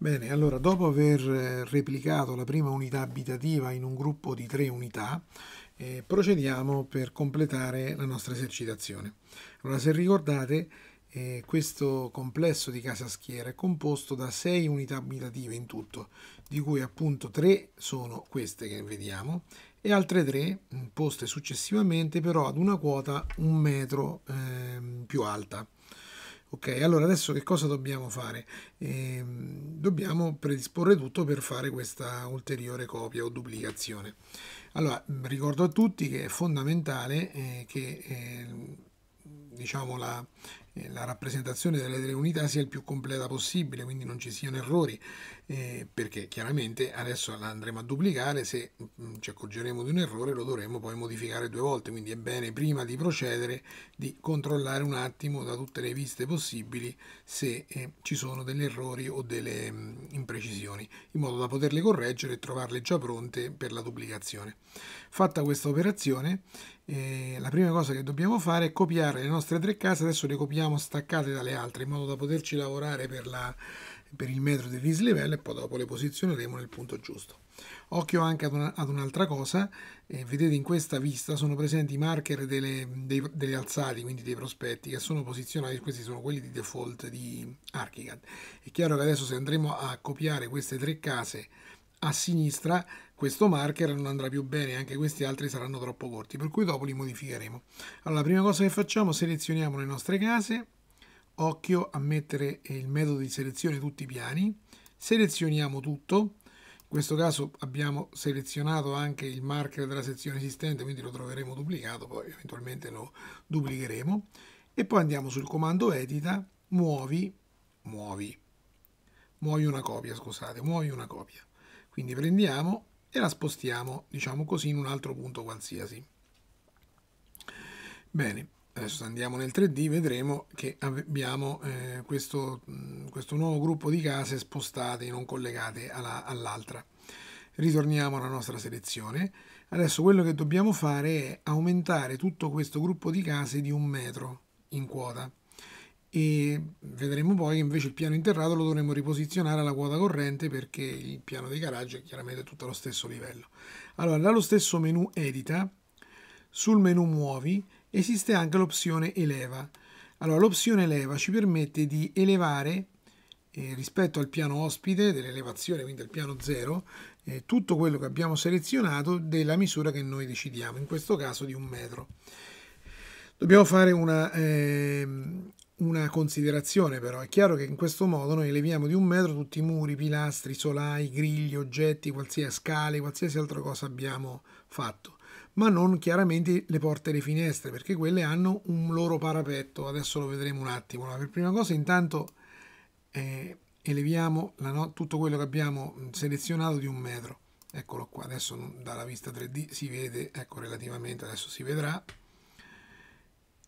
Bene, allora dopo aver eh, replicato la prima unità abitativa in un gruppo di tre unità, eh, procediamo per completare la nostra esercitazione. Allora, se ricordate, eh, questo complesso di casa schiera è composto da sei unità abitative in tutto, di cui appunto tre sono queste che vediamo e altre tre poste successivamente però ad una quota un metro eh, più alta. Ok, allora adesso che cosa dobbiamo fare? Eh, dobbiamo predisporre tutto per fare questa ulteriore copia o duplicazione. Allora, mm, ricordo a tutti che è fondamentale eh, che eh, diciamo la, eh, la rappresentazione delle tre unità sia il più completa possibile, quindi non ci siano errori eh, perché chiaramente adesso la andremo a duplicare, se mm, ci accorgeremo di un errore lo dovremo poi modificare due volte, quindi è bene prima di procedere di controllare un attimo da tutte le viste possibili se eh, ci sono degli errori o delle mh, mm, imprecisioni, in modo da poterle correggere e trovarle già pronte per la duplicazione. Fatta questa operazione, eh, la prima cosa che dobbiamo fare è copiare le nostre tre case, adesso le copiamo staccate dalle altre in modo da poterci lavorare per la per il metro del dislivello e poi dopo le posizioneremo nel punto giusto. Occhio anche ad, una, ad un'altra cosa, eh, vedete in questa vista sono presenti i marker delle, dei, degli alzati, quindi dei prospetti che sono posizionati, questi sono quelli di default di Archicad. È chiaro che adesso se andremo a copiare queste tre case a sinistra questo marker non andrà più bene anche questi altri saranno troppo corti per cui dopo li modificheremo allora la prima cosa che facciamo selezioniamo le nostre case occhio a mettere il metodo di selezione tutti i piani, selezioniamo tutto, in questo caso abbiamo selezionato anche il marker della sezione esistente, quindi lo troveremo duplicato, poi eventualmente lo duplicheremo, e poi andiamo sul comando edita, muovi, muovi, muovi una copia, scusate, muovi una copia. Quindi prendiamo e la spostiamo, diciamo così, in un altro punto qualsiasi. Bene, adesso andiamo nel 3D, vedremo che abbiamo eh, questo, questo, nuovo gruppo di case spostate, e non collegate all'altra. Ritorniamo alla nostra selezione. Adesso quello che dobbiamo fare è aumentare tutto questo gruppo di case di un metro in quota e vedremo poi che invece il piano interrato lo dovremo riposizionare alla quota corrente perché il piano dei garage è chiaramente tutto allo stesso livello. Allora, dallo stesso menu edita, sul menu muovi, esiste anche l'opzione eleva. Allora, l'opzione eleva ci permette di elevare eh, rispetto al piano ospite dell'elevazione, quindi al piano 0, eh, tutto quello che abbiamo selezionato della misura che noi decidiamo, in questo caso di un metro. Dobbiamo fare una, eh, una considerazione però, è chiaro che in questo modo noi eleviamo di un metro tutti i muri, pilastri, solai, grigli, oggetti, qualsiasi scale, qualsiasi altra cosa abbiamo fatto ma non chiaramente le porte e le finestre, perché quelle hanno un loro parapetto. Adesso lo vedremo un attimo. Allora, per prima cosa, intanto eh, eleviamo no tutto quello che abbiamo selezionato di un metro. Eccolo qua, adesso dalla vista 3D si vede, ecco relativamente, adesso si vedrà,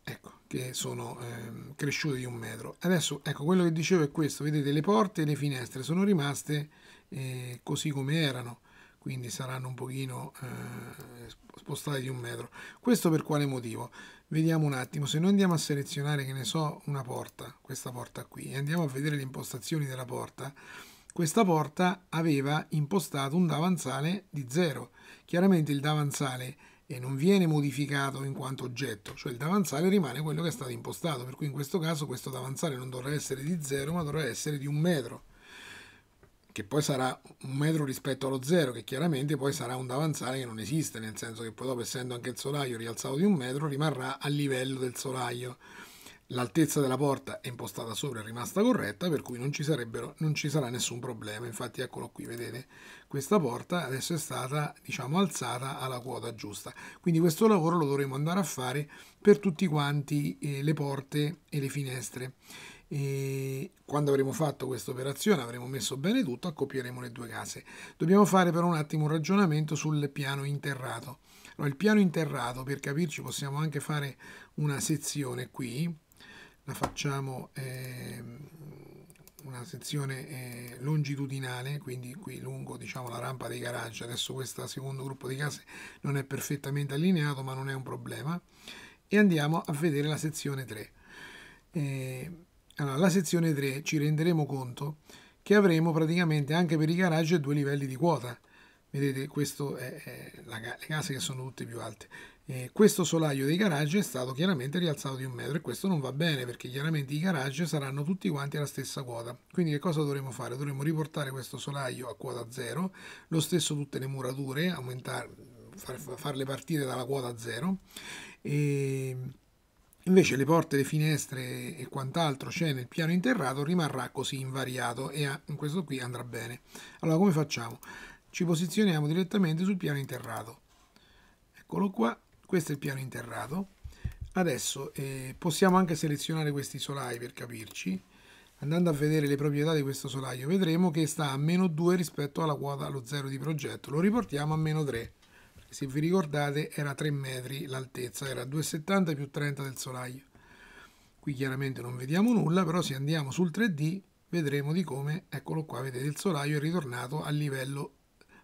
ecco, che sono eh, cresciute di un metro. Adesso, ecco, quello che dicevo è questo, vedete le porte e le finestre sono rimaste eh, così come erano quindi saranno un pochino eh, spostati di un metro. Questo per quale motivo? Vediamo un attimo, se noi andiamo a selezionare, che ne so, una porta, questa porta qui, e andiamo a vedere le impostazioni della porta, questa porta aveva impostato un davanzale di 0. Chiaramente il davanzale non viene modificato in quanto oggetto, cioè il davanzale rimane quello che è stato impostato, per cui in questo caso questo davanzale non dovrà essere di 0 ma dovrà essere di un metro che poi sarà un metro rispetto allo zero, che chiaramente poi sarà un davanzale che non esiste, nel senso che poi dopo essendo anche il solaio rialzato di un metro rimarrà a livello del solaio. L'altezza della porta è impostata sopra, è rimasta corretta, per cui non ci, non ci sarà nessun problema. Infatti eccolo qui, vedete, questa porta adesso è stata diciamo alzata alla quota giusta. Quindi questo lavoro lo dovremo andare a fare per tutti quanti eh, le porte e le finestre e quando avremo fatto questa operazione avremo messo bene tutto accoppieremo le due case dobbiamo fare però un attimo un ragionamento sul piano interrato allora, il piano interrato per capirci possiamo anche fare una sezione qui la facciamo eh, una sezione eh, longitudinale quindi qui lungo diciamo la rampa dei garage adesso questo secondo gruppo di case non è perfettamente allineato ma non è un problema e andiamo a vedere la sezione 3 eh, allora, la sezione 3 ci renderemo conto che avremo praticamente anche per i garage due livelli di quota. Vedete, questo è, le case che sono tutte più alte. Eh, questo solaio dei garage è stato chiaramente rialzato di un metro e questo non va bene perché chiaramente i garage saranno tutti quanti alla stessa quota. Quindi che cosa dovremo fare? Dovremo riportare questo solaio a quota 0, lo stesso tutte le murature, aumentar, far, farle partire dalla quota 0 e Invece le porte, le finestre e quant'altro c'è nel piano interrato rimarrà così invariato e ah, in questo qui andrà bene. Allora come facciamo? Ci posizioniamo direttamente sul piano interrato. Eccolo qua, questo è il piano interrato. Adesso eh, possiamo anche selezionare questi solai per capirci. Andando a vedere le proprietà di questo solaio vedremo che sta a meno 2 rispetto alla quota allo 0 di progetto. Lo riportiamo a meno 3 se vi ricordate era 3 metri l'altezza, era 2,70 più 30 del solaio. Qui chiaramente non vediamo nulla, però se andiamo sul 3D vedremo di come, eccolo qua, vedete il solaio è ritornato al livello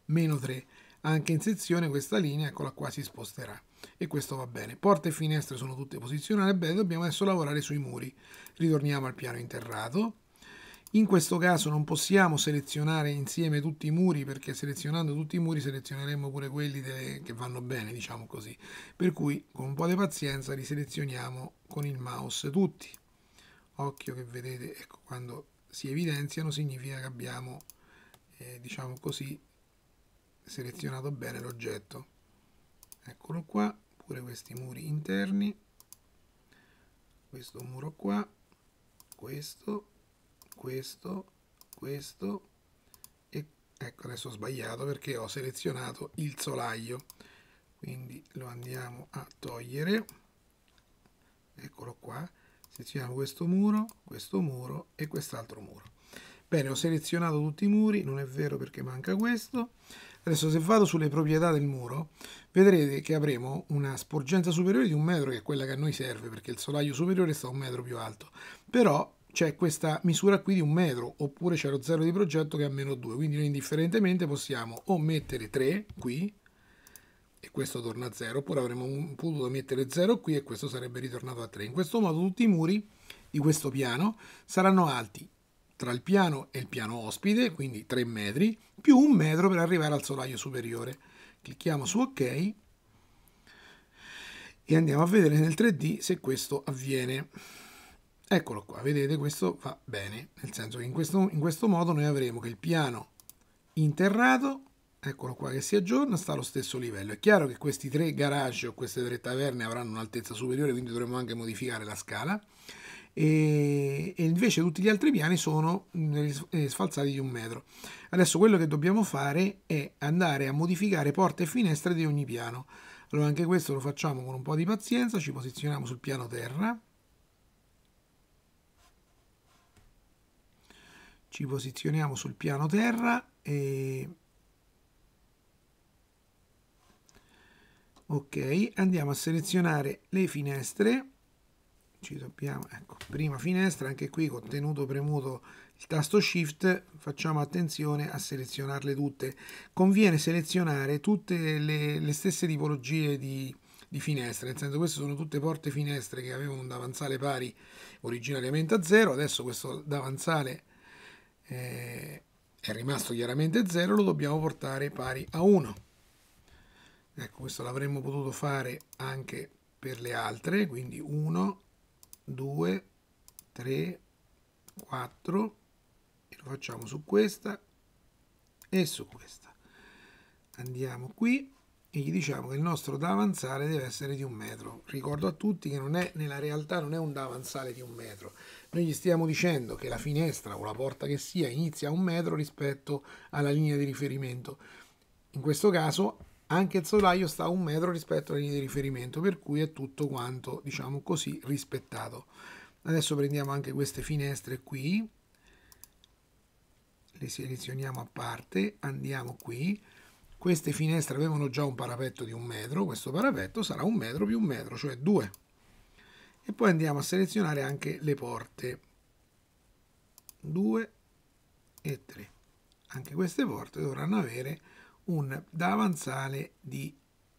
meno 3. Anche in sezione questa linea, eccola qua, si sposterà. E questo va bene. Porte e finestre sono tutte posizionate bene, dobbiamo adesso lavorare sui muri. Ritorniamo al piano interrato in questo caso non possiamo selezionare insieme tutti i muri perché selezionando tutti i muri selezioneremo pure quelli delle, che vanno bene, diciamo così. Per cui con un po' di pazienza li selezioniamo con il mouse tutti. Occhio che vedete, ecco, quando si evidenziano significa che abbiamo, eh, diciamo così, selezionato bene l'oggetto. Eccolo qua, pure questi muri interni. Questo muro qua, questo questo, questo e ecco adesso ho sbagliato perché ho selezionato il solaio quindi lo andiamo a togliere eccolo qua selezioniamo questo muro, questo muro e quest'altro muro bene ho selezionato tutti i muri non è vero perché manca questo adesso se vado sulle proprietà del muro vedrete che avremo una sporgenza superiore di un metro che è quella che a noi serve perché il solaio superiore sta un metro più alto però c'è questa misura qui di un metro, oppure c'è lo 0 di progetto che è a meno 2, quindi noi indifferentemente possiamo o mettere 3 qui, e questo torna a 0, oppure avremmo potuto mettere 0 qui e questo sarebbe ritornato a 3. In questo modo tutti i muri di questo piano saranno alti tra il piano e il piano ospite, quindi 3 metri, più un metro per arrivare al solaio superiore. Clicchiamo su ok e andiamo a vedere nel 3D se questo avviene. Eccolo qua, vedete questo va bene, nel senso che in questo, in questo modo noi avremo che il piano interrato, eccolo qua che si aggiorna, sta allo stesso livello. È chiaro che questi tre garage o queste tre taverne avranno un'altezza superiore, quindi dovremo anche modificare la scala. E, e invece tutti gli altri piani sono eh, sfalsati di un metro. Adesso quello che dobbiamo fare è andare a modificare porte e finestre di ogni piano. Allora anche questo lo facciamo con un po' di pazienza, ci posizioniamo sul piano terra, ci posizioniamo sul piano terra e ok andiamo a selezionare le finestre ci dobbiamo ecco prima finestra anche qui con tenuto premuto il tasto shift facciamo attenzione a selezionarle tutte conviene selezionare tutte le, le stesse tipologie di, di finestre, nel senso queste sono tutte porte finestre che avevano un davanzale pari originariamente a zero, adesso questo davanzale eh, è rimasto chiaramente 0, lo dobbiamo portare pari a 1. Ecco, questo l'avremmo potuto fare anche per le altre, quindi 1, 2, 3, 4, e lo facciamo su questa e su questa. Andiamo qui e gli diciamo che il nostro davanzale deve essere di un metro. Ricordo a tutti che non è, nella realtà non è un davanzale di un metro. Noi gli stiamo dicendo che la finestra o la porta che sia inizia a un metro rispetto alla linea di riferimento. In questo caso anche il solaio sta a un metro rispetto alla linea di riferimento, per cui è tutto quanto, diciamo così, rispettato. Adesso prendiamo anche queste finestre qui, le selezioniamo a parte, andiamo qui, queste finestre avevano già un parapetto di un metro, questo parapetto sarà un metro più un metro, cioè due. E poi andiamo a selezionare anche le porte. 2 e 3. Anche queste porte dovranno avere un davanzale di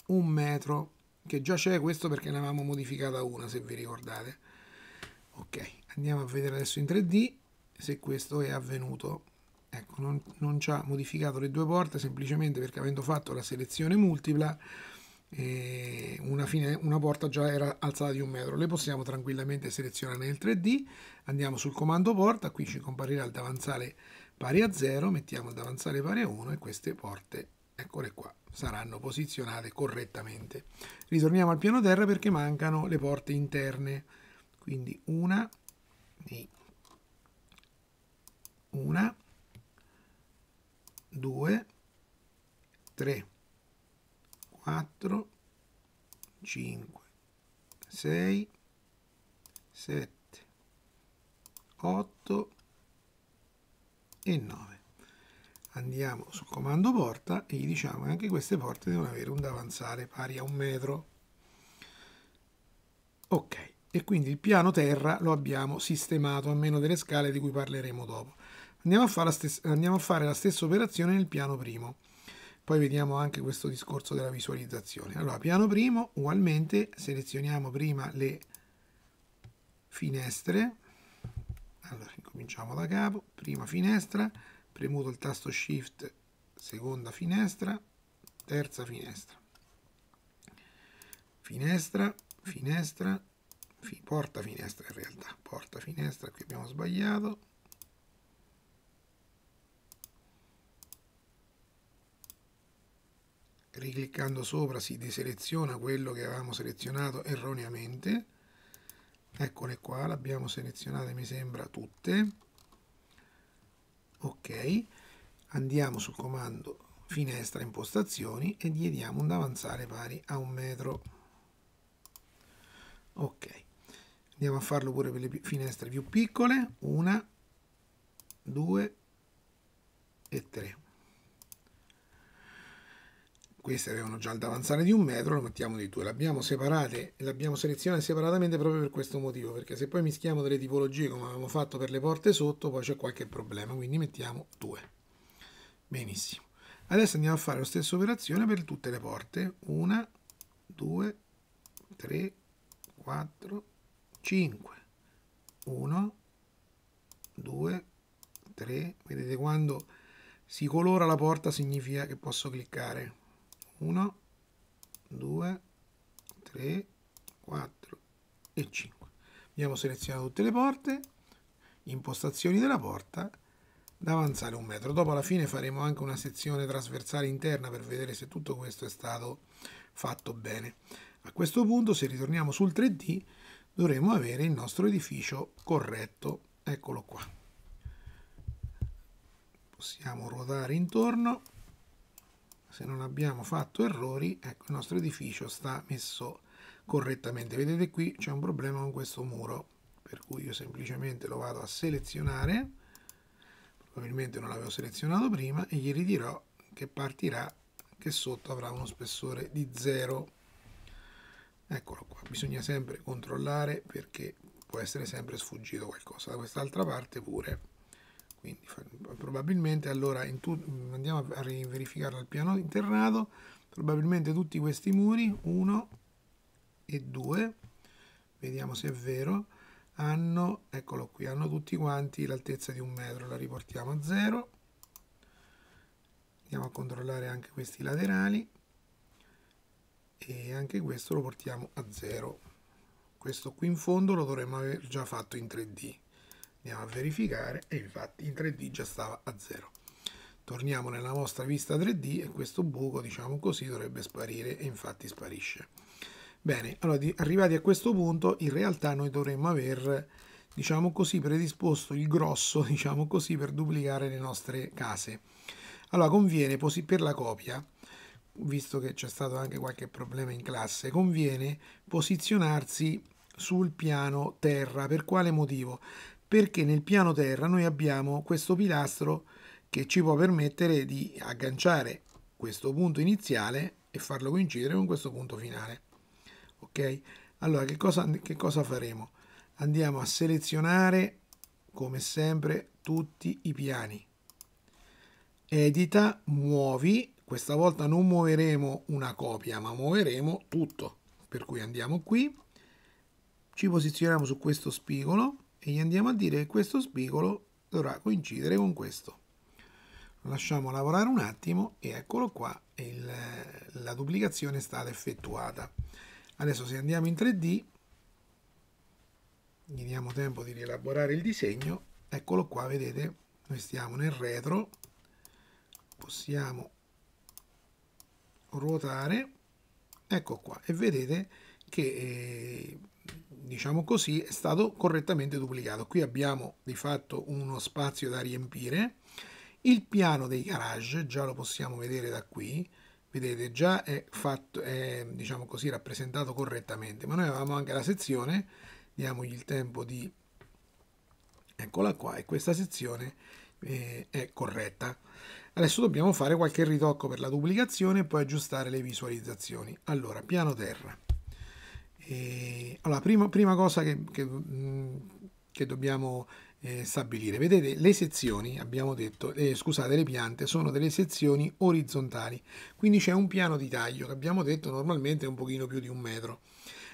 un metro, che già c'è questo perché ne avevamo modificata una, se vi ricordate. Ok, andiamo a vedere adesso in 3D se questo è avvenuto. Ecco, non, non, ci ha modificato le due porte semplicemente perché avendo fatto la selezione multipla eh, una, fine, una, porta già era alzata di un metro. Le possiamo tranquillamente selezionare nel 3D, andiamo sul comando porta, qui ci comparirà il davanzale pari a 0, mettiamo il davanzale pari a 1 e queste porte, eccole qua, saranno posizionate correttamente. Ritorniamo al piano terra perché mancano le porte interne, quindi una, una, 2, 3, 4, 5, 6, 7, 8 e 9. Andiamo sul comando porta e gli diciamo che anche queste porte devono avere un davanzale pari a un metro. Ok, e quindi il piano terra lo abbiamo sistemato, a meno delle scale di cui parleremo dopo andiamo a, fare la andiamo a fare la stessa operazione nel piano primo. Poi vediamo anche questo discorso della visualizzazione. Allora, piano primo, ugualmente, selezioniamo prima le finestre. Allora, incominciamo da capo. Prima finestra, premuto il tasto Shift, seconda finestra, terza finestra. Finestra, finestra, fi- porta finestra in realtà, porta finestra, qui abbiamo sbagliato. ricliccando sopra si deseleziona quello che avevamo selezionato erroneamente eccole qua, l'abbiamo selezionate mi sembra tutte ok andiamo sul comando finestra impostazioni e gli diamo un avanzare pari a un metro ok andiamo a farlo pure per le finestre più piccole una due e tre queste avevano già il davanzale di un metro, lo mettiamo di due. L'abbiamo separate e l'abbiamo selezionate separatamente proprio per questo motivo, perché se poi mischiamo delle tipologie come avevamo fatto per le porte sotto, poi c'è qualche problema, quindi mettiamo due. Benissimo. Adesso andiamo a fare la stessa operazione per tutte le porte. Una, due, tre, quattro, cinque. Uno, due, tre. Vedete quando si colora la porta significa che posso cliccare 1 2 3 4 e 5 abbiamo selezionato tutte le porte impostazioni della porta da avanzare un metro dopo alla fine faremo anche una sezione trasversale interna per vedere se tutto questo è stato fatto bene a questo punto se ritorniamo sul 3d dovremo avere il nostro edificio corretto eccolo qua possiamo ruotare intorno se non abbiamo fatto errori, ecco il nostro edificio sta messo correttamente. Vedete qui c'è un problema con questo muro, per cui io semplicemente lo vado a selezionare, probabilmente non l'avevo selezionato prima, e gli ridirò che partirà che sotto avrà uno spessore di 0. Eccolo qua, bisogna sempre controllare perché può essere sempre sfuggito qualcosa, da quest'altra parte pure. Quindi probabilmente allora andiamo a verificare al piano interrato, probabilmente tutti questi muri, 1 e 2, vediamo se è vero, hanno, eccolo qui, hanno tutti quanti l'altezza di un metro, la riportiamo a 0, andiamo a controllare anche questi laterali e anche questo lo portiamo a 0. Questo qui in fondo lo dovremmo aver già fatto in 3D andiamo a verificare e infatti in 3D già stava a 0 torniamo nella nostra vista 3D e questo buco diciamo così dovrebbe sparire e infatti sparisce bene allora arrivati a questo punto in realtà noi dovremmo aver diciamo così predisposto il grosso diciamo così per duplicare le nostre case allora conviene per la copia visto che c'è stato anche qualche problema in classe conviene posizionarsi sul piano terra per quale motivo perché nel piano terra noi abbiamo questo pilastro che ci può permettere di agganciare questo punto iniziale e farlo coincidere con questo punto finale. Ok? Allora, che cosa, che cosa faremo? Andiamo a selezionare, come sempre, tutti i piani. Edita, muovi, questa volta non muoveremo una copia, ma muoveremo tutto. Per cui andiamo qui, ci posizioniamo su questo spigolo, e gli andiamo a dire che questo spigolo dovrà coincidere con questo. Lo lasciamo lavorare un attimo e eccolo qua, il, la duplicazione è stata effettuata. Adesso se andiamo in 3D, gli diamo tempo di rielaborare il disegno, eccolo qua, vedete, noi stiamo nel retro, possiamo ruotare, ecco qua, e vedete che... Eh, diciamo così, è stato correttamente duplicato. Qui abbiamo di fatto uno spazio da riempire. Il piano dei garage, già lo possiamo vedere da qui, vedete già è, fatto, è diciamo così, rappresentato correttamente, ma noi avevamo anche la sezione, diamogli il tempo di... Eccola qua, e questa sezione eh, è corretta. Adesso dobbiamo fare qualche ritocco per la duplicazione e poi aggiustare le visualizzazioni. Allora, piano terra. E, eh, allora, prima, prima cosa che, che, mm, che dobbiamo eh, stabilire, vedete le sezioni, abbiamo detto, eh, scusate, le piante sono delle sezioni orizzontali, quindi c'è un piano di taglio che abbiamo detto normalmente è un pochino più di un metro.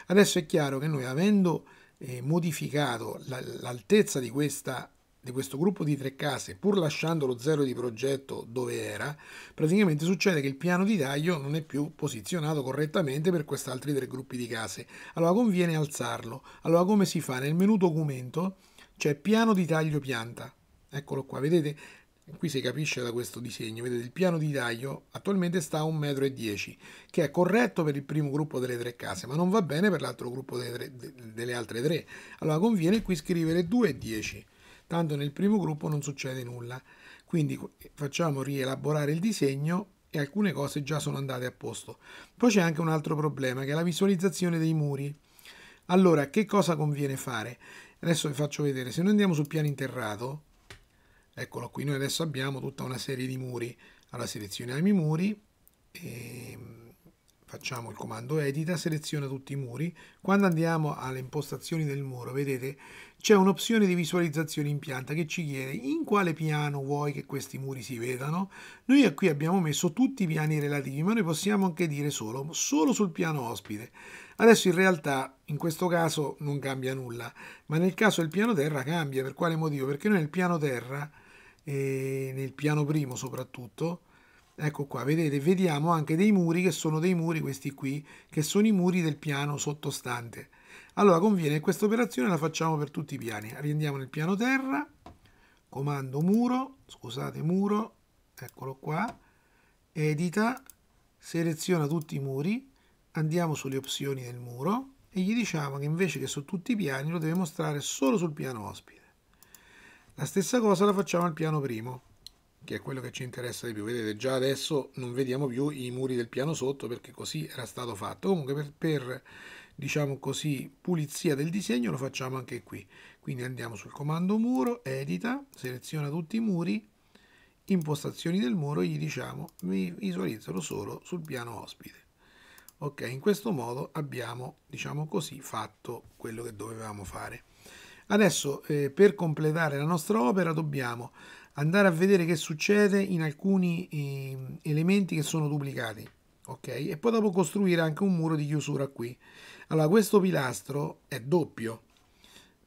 Adesso è chiaro che noi avendo eh, modificato l'altezza di questa di questo gruppo di tre case, pur lasciando lo zero di progetto dove era, praticamente succede che il piano di taglio non è più posizionato correttamente per questi altri tre gruppi di case. Allora conviene alzarlo. Allora come si fa? Nel menu documento c'è piano di taglio pianta. Eccolo qua, vedete? Qui si capisce da questo disegno, vedete il piano di taglio attualmente sta a 1,10 m, che è corretto per il primo gruppo delle tre case, ma non va bene per l'altro gruppo delle, tre, delle altre tre. Allora conviene qui scrivere 2,10 m tanto nel primo gruppo non succede nulla. Quindi eh, facciamo rielaborare il disegno e alcune cose già sono andate a posto. Poi c'è anche un altro problema che è la visualizzazione dei muri. Allora, che cosa conviene fare? Adesso vi faccio vedere, se noi andiamo sul piano interrato, eccolo qui, noi adesso abbiamo tutta una serie di muri. Allora selezioniamo i muri. E ehm, facciamo il comando edita, seleziona tutti i muri. Quando andiamo alle impostazioni del muro, vedete, c'è un'opzione di visualizzazione in pianta che ci chiede in quale piano vuoi che questi muri si vedano. Noi qui abbiamo messo tutti i piani relativi, ma noi possiamo anche dire solo, solo sul piano ospite. Adesso in realtà in questo caso non cambia nulla, ma nel caso del piano terra cambia. Per quale motivo? Perché noi nel piano terra, eh, nel piano primo soprattutto, Ecco qua, vedete, vediamo anche dei muri che sono dei muri, questi qui, che sono i muri del piano sottostante. Allora conviene che questa operazione la facciamo per tutti i piani. Riendiamo nel piano terra, comando muro, scusate muro, eccolo qua, edita, seleziona tutti i muri, andiamo sulle opzioni del muro e gli diciamo che invece che su tutti i piani lo deve mostrare solo sul piano ospite. La stessa cosa la facciamo al piano primo che è quello che ci interessa di più. Vedete, già adesso non vediamo più i muri del piano sotto perché così era stato fatto. Comunque per, per diciamo così, pulizia del disegno lo facciamo anche qui. Quindi andiamo sul comando muro, edita, seleziona tutti i muri, impostazioni del muro e gli diciamo mi visualizzalo solo sul piano ospite. Ok, in questo modo abbiamo, diciamo così, fatto quello che dovevamo fare. Adesso eh, per completare la nostra opera dobbiamo andare a vedere che succede in alcuni eh, elementi che sono duplicati ok e poi dopo costruire anche un muro di chiusura qui allora questo pilastro è doppio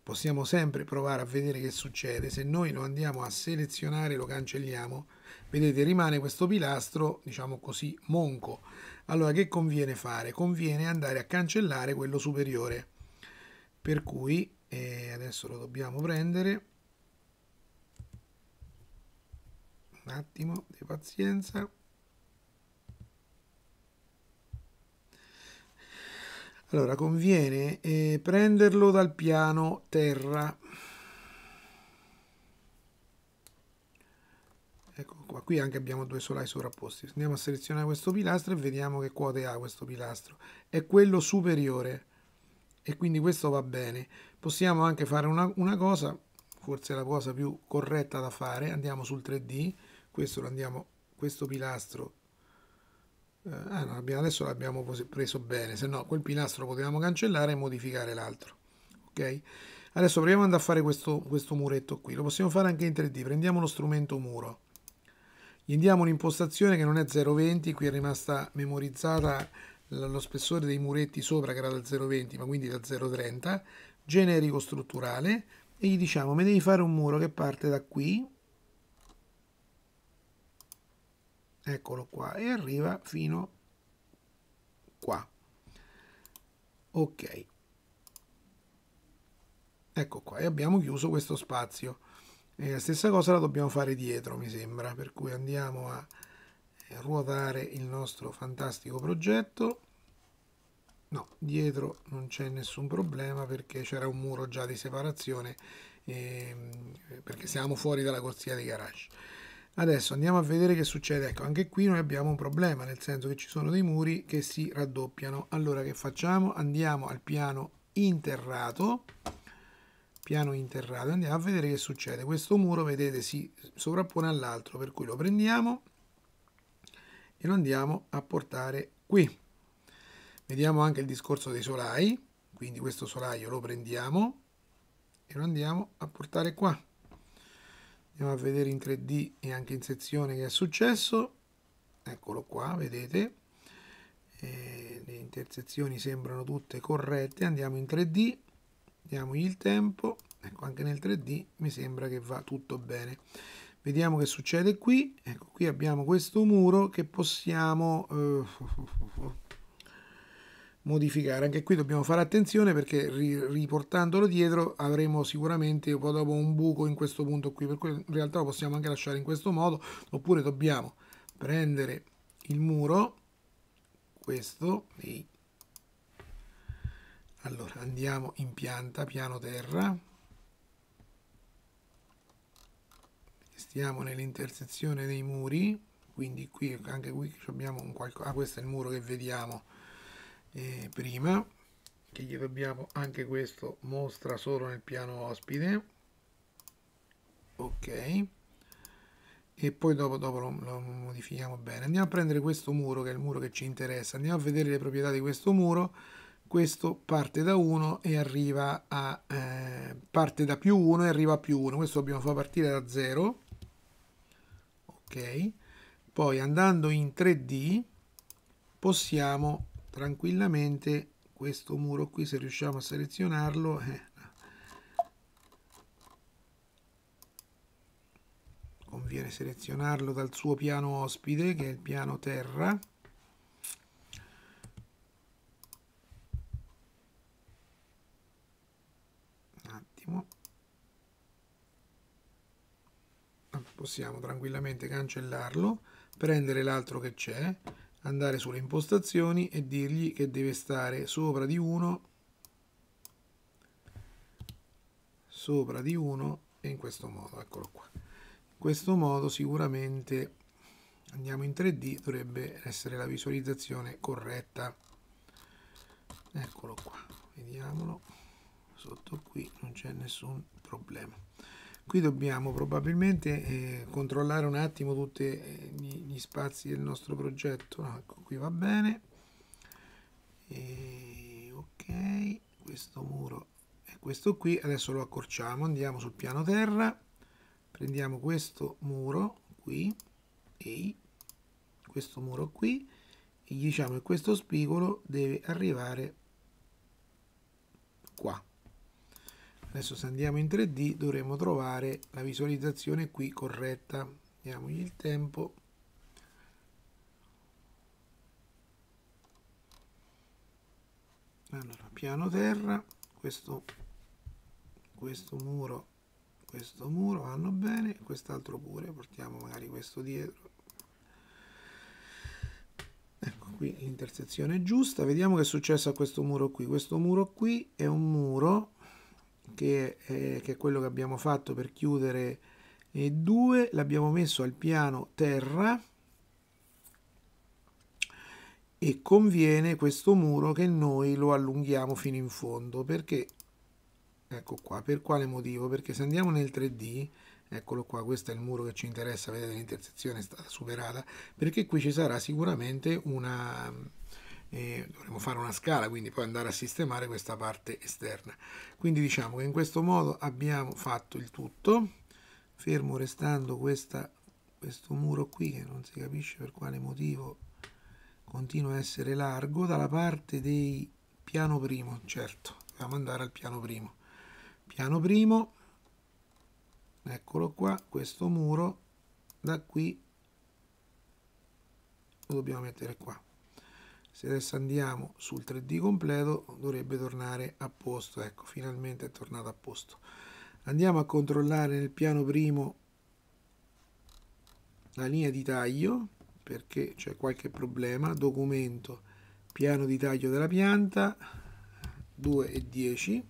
possiamo sempre provare a vedere che succede se noi lo andiamo a selezionare lo cancelliamo vedete rimane questo pilastro diciamo così monco allora che conviene fare conviene andare a cancellare quello superiore per cui eh, adesso lo dobbiamo prendere un attimo di pazienza allora conviene eh, prenderlo dal piano terra ecco qua qui anche abbiamo due solai sovrapposti andiamo a selezionare questo pilastro e vediamo che quote ha questo pilastro è quello superiore e quindi questo va bene possiamo anche fare una, una cosa forse la cosa più corretta da fare andiamo sul 3D questo lo andiamo questo pilastro eh, ah, adesso l'abbiamo preso bene se no quel pilastro lo potevamo cancellare e modificare l'altro ok adesso proviamo ad andare a fare questo, questo muretto qui lo possiamo fare anche in 3d prendiamo lo strumento muro gli diamo un'impostazione che non è 0,20 qui è rimasta memorizzata lo spessore dei muretti sopra che era da 0,20 ma quindi da 0,30 generico strutturale e gli diciamo mi devi fare un muro che parte da qui eccolo qua e arriva fino qua ok ecco qua e abbiamo chiuso questo spazio e la stessa cosa la dobbiamo fare dietro mi sembra per cui andiamo a eh, ruotare il nostro fantastico progetto no dietro non c'è nessun problema perché c'era un muro già di separazione ehm, perché siamo fuori dalla corsia dei garage Adesso andiamo a vedere che succede. Ecco, anche qui noi abbiamo un problema, nel senso che ci sono dei muri che si raddoppiano. Allora che facciamo? Andiamo al piano interrato, piano interrato, andiamo a vedere che succede. Questo muro, vedete, si sovrappone all'altro, per cui lo prendiamo e lo andiamo a portare qui. Vediamo anche il discorso dei solai, quindi questo solaio lo prendiamo e lo andiamo a portare qua andiamo a vedere in 3D e anche in sezione che è successo eccolo qua vedete e le intersezioni sembrano tutte corrette andiamo in 3D diamogli il tempo ecco anche nel 3D mi sembra che va tutto bene vediamo che succede qui ecco qui abbiamo questo muro che possiamo eh, modificare. Anche qui dobbiamo fare attenzione perché riportandolo dietro avremo sicuramente un po' dopo un buco in questo punto qui, per cui in realtà lo possiamo anche lasciare in questo modo, oppure dobbiamo prendere il muro, questo, e... allora andiamo in pianta, piano terra, stiamo nell'intersezione dei muri, quindi qui anche qui abbiamo un qualcosa, ah questo è il muro che vediamo, eh, prima che gli dobbiamo anche questo mostra solo nel piano ospite ok e poi dopo, dopo lo, lo, modifichiamo bene andiamo a prendere questo muro che è il muro che ci interessa andiamo a vedere le proprietà di questo muro questo parte da 1 e arriva a eh, parte da più 1 e arriva a più 1 questo dobbiamo far partire da 0 ok poi andando in 3D possiamo tranquillamente questo muro qui se riusciamo a selezionarlo eh, conviene selezionarlo dal suo piano ospite che è il piano terra un attimo ah, possiamo tranquillamente cancellarlo prendere l'altro che c'è andare sulle impostazioni e dirgli che deve stare sopra di 1 sopra di 1 e in questo modo eccolo qua in questo modo sicuramente andiamo in 3D dovrebbe essere la visualizzazione corretta eccolo qua vediamolo sotto qui non c'è nessun problema Qui dobbiamo probabilmente eh, controllare un attimo tutti eh, gli, spazi del nostro progetto. No, ah, ecco, qui va bene. E, ok, questo muro è questo qui. Adesso lo accorciamo, andiamo sul piano terra, prendiamo questo muro qui e questo muro qui e gli diciamo che questo spigolo deve arrivare qua adesso se andiamo in 3D dovremo trovare la visualizzazione qui corretta diamogli il tempo allora piano terra questo, questo muro questo muro vanno bene quest'altro pure portiamo magari questo dietro ecco qui l'intersezione giusta vediamo che è successo a questo muro qui questo muro qui è un muro che, eh, che è quello che abbiamo fatto per chiudere eh, e 2, l'abbiamo messo al piano terra e conviene questo muro che noi lo allunghiamo fino in fondo perché ecco qua per quale motivo perché se andiamo nel 3d eccolo qua questo è il muro che ci interessa vedete l'intersezione è stata superata perché qui ci sarà sicuramente una e dovremo fare una scala quindi poi andare a sistemare questa parte esterna quindi diciamo che in questo modo abbiamo fatto il tutto fermo restando questa, questo muro qui che non si capisce per quale motivo continua a essere largo dalla parte dei piano primo certo dobbiamo andare al piano primo piano primo eccolo qua questo muro da qui lo dobbiamo mettere qua se adesso andiamo sul 3D completo dovrebbe tornare a posto, ecco finalmente è tornato a posto. Andiamo a controllare nel piano primo la linea di taglio perché c'è qualche problema, documento, piano di taglio della pianta, 2 e 10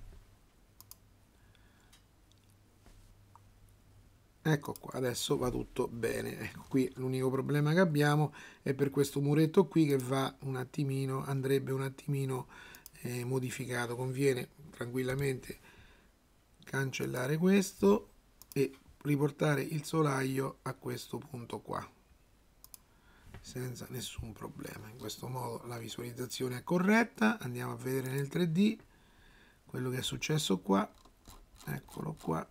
ecco qua adesso va tutto bene ecco qui l'unico problema che abbiamo è per questo muretto qui che va un attimino andrebbe un attimino eh, modificato conviene tranquillamente cancellare questo e riportare il solaio a questo punto qua senza nessun problema in questo modo la visualizzazione è corretta andiamo a vedere nel 3d quello che è successo qua eccolo qua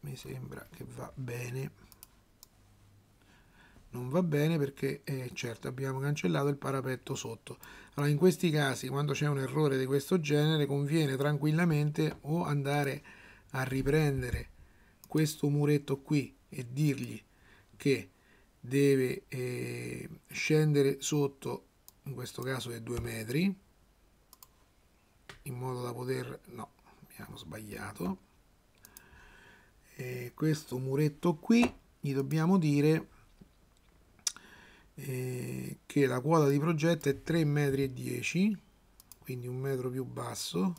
mi sembra che va bene non va bene perché eh, certo abbiamo cancellato il parapetto sotto allora in questi casi quando c'è un errore di questo genere conviene tranquillamente o andare a riprendere questo muretto qui e dirgli che deve eh, scendere sotto in questo caso è 2 metri in modo da poter no abbiamo sbagliato eh, questo muretto qui gli dobbiamo dire eh, che la quota di progetto è 3,10 metri quindi un metro più basso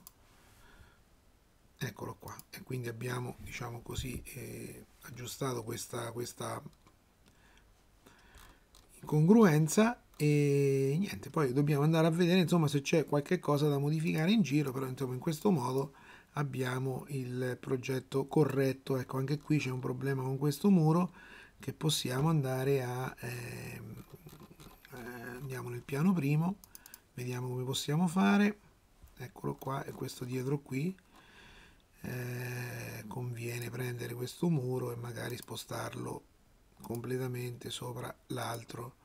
eccolo qua e quindi abbiamo diciamo così eh, aggiustato questa, questa incongruenza e niente poi dobbiamo andare a vedere insomma se c'è qualche cosa da modificare in giro però insomma in questo modo abbiamo il progetto corretto. Ecco, anche qui c'è un problema con questo muro che possiamo andare a... Ehm, eh, andiamo nel piano primo, vediamo come possiamo fare. Eccolo qua, e questo dietro qui. Eh, conviene prendere questo muro e magari spostarlo completamente sopra l'altro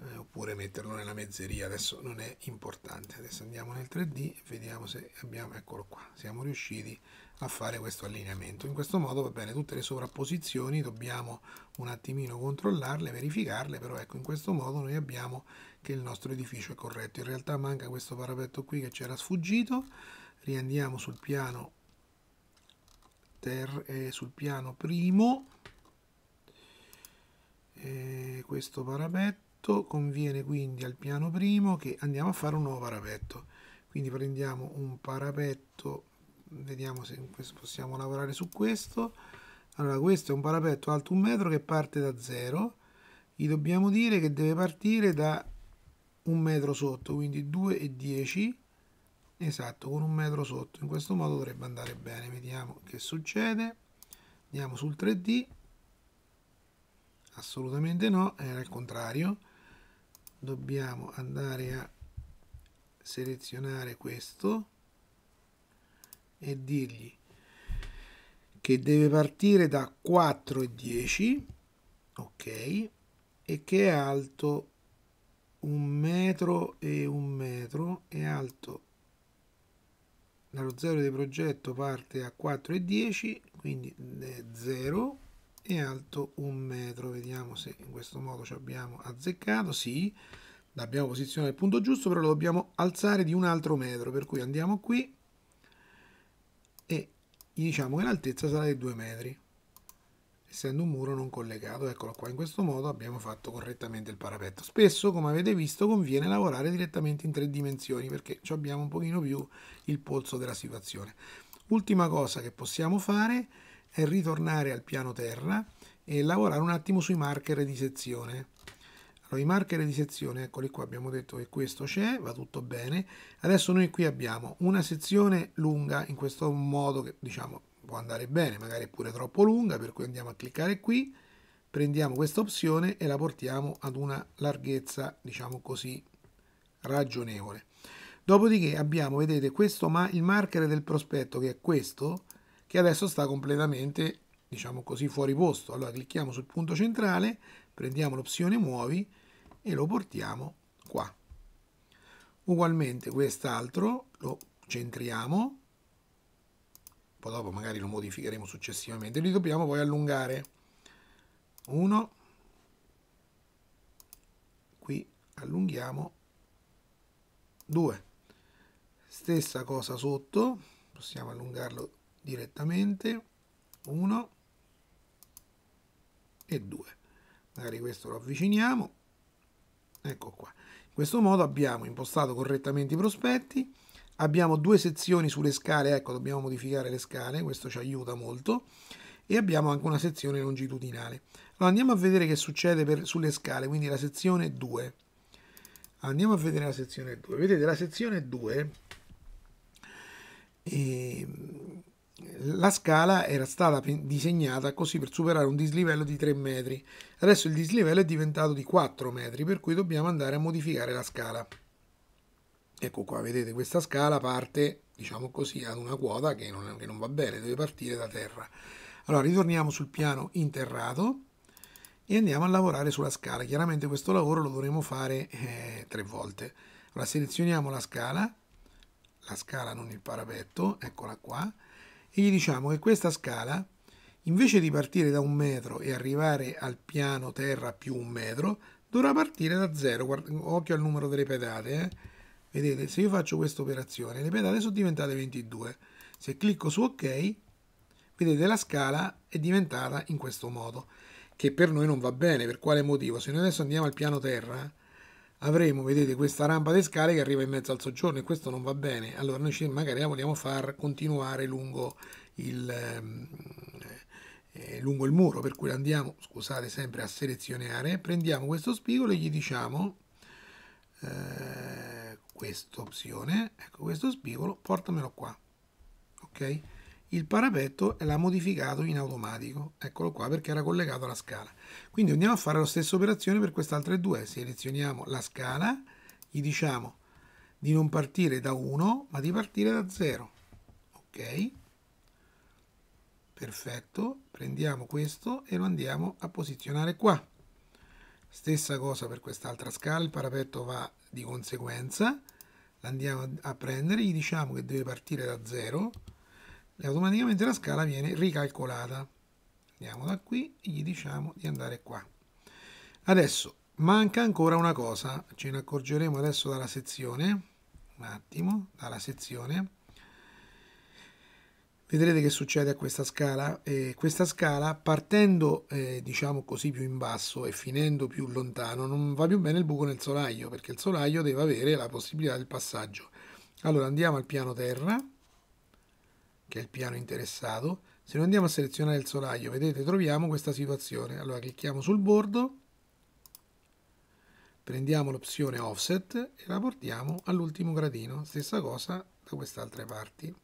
eh, oppure metterlo nella mezzeria adesso non è importante adesso andiamo nel 3d e vediamo se abbiamo eccolo qua siamo riusciti a fare questo allineamento in questo modo va bene tutte le sovrapposizioni dobbiamo un attimino controllarle verificarle però ecco in questo modo noi abbiamo che il nostro edificio è corretto in realtà manca questo parapetto qui che c'era sfuggito riandiamo sul piano ter eh, sul piano primo eh, questo parapetto parapetto conviene quindi al piano primo che andiamo a fare un nuovo parapetto quindi prendiamo un parapetto vediamo se possiamo lavorare su questo allora questo è un parapetto alto un metro che parte da zero gli dobbiamo dire che deve partire da un metro sotto quindi 2,10 esatto con un metro sotto in questo modo dovrebbe andare bene vediamo che succede andiamo sul 3D assolutamente no era il contrario dobbiamo andare a selezionare questo e dirgli che deve partire da 4,10 ok e che è alto un metro e un metro è alto dallo 0 di progetto parte a 4,10 quindi 0 e alto un metro. Vediamo se in questo modo ci abbiamo azzeccato. Sì, l'abbiamo posizionato al punto giusto, però lo dobbiamo alzare di un altro metro. Per cui andiamo qui e gli diciamo che l'altezza sarà di 2 metri, essendo un muro non collegato. Eccolo qua, in questo modo abbiamo fatto correttamente il parapetto. Spesso, come avete visto, conviene lavorare direttamente in tre dimensioni perché abbiamo un pochino più il polso della situazione. Ultima cosa che possiamo fare è ritornare al piano terra e lavorare un attimo sui marker di sezione. Allora, i marker di sezione, eccoli qua, abbiamo detto che questo c'è, va tutto bene. Adesso noi qui abbiamo una sezione lunga, in questo modo che diciamo può andare bene, magari è pure troppo lunga, per cui andiamo a cliccare qui, prendiamo questa opzione e la portiamo ad una larghezza, diciamo così, ragionevole. Dopodiché abbiamo, vedete, questo ma il marker del prospetto, che è questo, che adesso sta completamente, diciamo così, fuori posto. Allora clicchiamo sul punto centrale, prendiamo l'opzione muovi e lo portiamo qua. Ugualmente quest'altro lo centriamo, poi dopo magari lo modificheremo successivamente, li dobbiamo poi allungare. 1, qui allunghiamo 2. Stessa cosa sotto, possiamo allungarlo direttamente 1 e 2 magari questo lo avviciniamo ecco qua in questo modo abbiamo impostato correttamente i prospetti abbiamo due sezioni sulle scale ecco dobbiamo modificare le scale questo ci aiuta molto e abbiamo anche una sezione longitudinale allora andiamo a vedere che succede per, sulle scale quindi la sezione 2 andiamo a vedere la sezione 2 vedete la sezione 2 eh, la scala era stata disegnata così per superare un dislivello di 3 metri. Adesso il dislivello è diventato di 4 metri, per cui dobbiamo andare a modificare la scala. Ecco qua, vedete, questa scala parte, diciamo così, ad una quota che non, che non va bene, deve partire da terra. Allora, ritorniamo sul piano interrato e andiamo a lavorare sulla scala. Chiaramente questo lavoro lo dovremo fare eh, tre volte. Allora, selezioniamo la scala, la scala non il parapetto, eccola qua, e gli diciamo che questa scala, invece di partire da un metro e arrivare al piano terra più un metro, dovrà partire da zero. occhio al numero delle pedate. Eh. Vedete, se io faccio questa operazione, le pedate sono diventate 22. Se clicco su OK, vedete la scala è diventata in questo modo, che per noi non va bene. Per quale motivo? Se noi adesso andiamo al piano terra, avremo, vedete, questa rampa di scale che arriva in mezzo al soggiorno e questo non va bene. Allora noi ci, magari la vogliamo far continuare lungo il, ehm, eh, lungo il muro, per cui andiamo, scusate, sempre a selezionare, prendiamo questo spigolo e gli diciamo eh, questa opzione, ecco questo spigolo, portamelo qua, ok? il parapetto l'ha modificato in automatico, eccolo qua perché era collegato alla scala. Quindi andiamo a fare la stessa operazione per quest'altra due, selezioniamo la scala, gli diciamo di non partire da 1 ma di partire da 0, ok? Perfetto, prendiamo questo e lo andiamo a posizionare qua. Stessa cosa per quest'altra scala, il parapetto va di conseguenza, l'andiamo a prendere, gli diciamo che deve partire da 0, e automaticamente la scala viene ricalcolata. Andiamo da qui e gli diciamo di andare qua. Adesso manca ancora una cosa, ce ne accorgeremo adesso dalla sezione, un attimo, dalla sezione. Vedrete che succede a questa scala. Eh, questa scala partendo, eh, diciamo così, più in basso e finendo più lontano, non va più bene il buco nel solaio, perché il solaio deve avere la possibilità del passaggio. Allora andiamo al piano terra, che è il piano interessato, se noi andiamo a selezionare il solaio, vedete, troviamo questa situazione. Allora clicchiamo sul bordo, prendiamo l'opzione offset e la portiamo all'ultimo gradino. Stessa cosa da queste altre parti.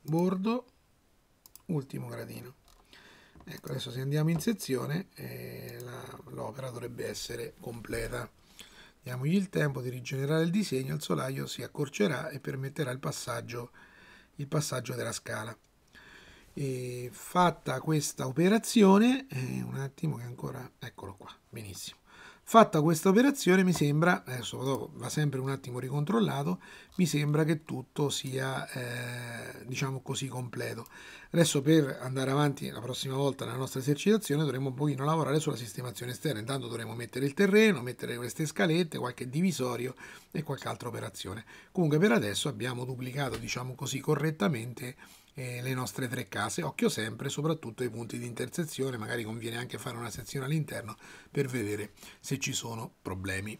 Bordo, ultimo gradino. Ecco, adesso se andiamo in sezione eh, l'opera dovrebbe essere completa. Diamogli il tempo di rigenerare il disegno, il solaio si accorcerà e permetterà il passaggio, il passaggio della scala. E fatta questa operazione, eh, un attimo che ancora, eccolo qua, benissimo. Fatta questa operazione mi sembra, adesso va sempre un attimo ricontrollato, mi sembra che tutto sia eh, diciamo così completo. Adesso per andare avanti la prossima volta nella nostra esercitazione dovremo un pochino lavorare sulla sistemazione esterna, intanto dovremo mettere il terreno, mettere queste scalette, qualche divisorio e qualche altra operazione. Comunque per adesso abbiamo duplicato diciamo così correttamente eh, le nostre tre case. Occhio sempre soprattutto ai punti di intersezione, magari conviene anche fare una sezione all'interno per vedere se ci sono problemi.